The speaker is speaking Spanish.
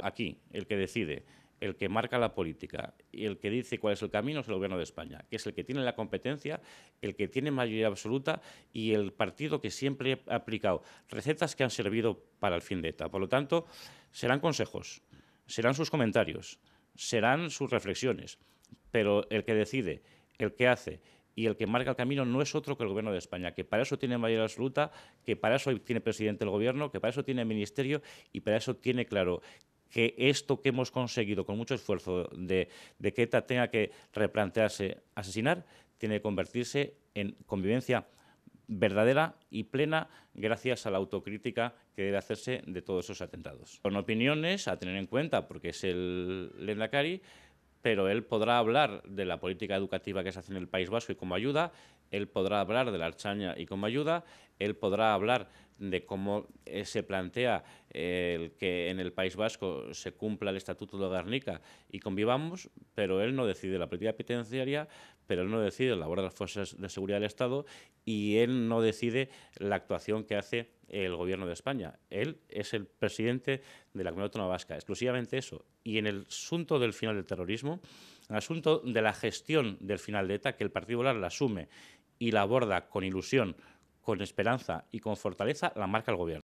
Aquí, el que decide, el que marca la política y el que dice cuál es el camino es el gobierno de España, que es el que tiene la competencia, el que tiene mayoría absoluta y el partido que siempre ha aplicado recetas que han servido para el fin de ETA. Por lo tanto, serán consejos, serán sus comentarios, serán sus reflexiones, pero el que decide, el que hace y el que marca el camino no es otro que el gobierno de España, que para eso tiene mayoría absoluta, que para eso tiene presidente del gobierno, que para eso tiene ministerio y para eso tiene claro que esto que hemos conseguido con mucho esfuerzo de, de que ETA tenga que replantearse asesinar, tiene que convertirse en convivencia verdadera y plena gracias a la autocrítica que debe hacerse de todos esos atentados. Con opiniones a tener en cuenta, porque es el Lendakari, pero él podrá hablar de la política educativa que se hace en el País Vasco y cómo ayuda, él podrá hablar de la archaña y cómo ayuda, él podrá hablar de cómo eh, se plantea eh, el que en el País Vasco se cumpla el Estatuto de Garnica y convivamos, pero él no decide la política penitenciaria, pero él no decide la labor de las fuerzas de seguridad del Estado y él no decide la actuación que hace el Gobierno de España. Él es el presidente de la Comunidad Autónoma Vasca, exclusivamente eso. Y en el asunto del final del terrorismo, el asunto de la gestión del final de ETA, que el Partido Popular la asume y la aborda con ilusión, con esperanza y con fortaleza, la marca el gobierno.